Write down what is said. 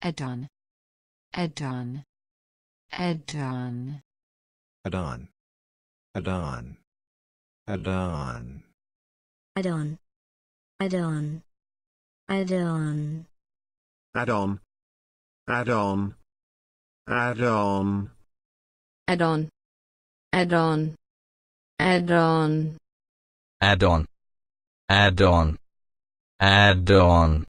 Add-on. Add-on. Add-on. Add-on. Add-on. Add-on. Add-on. Add-on. Add-on. Add-on. Add-on. Add-on. Add-on. Add-on. Add-on. Add-on.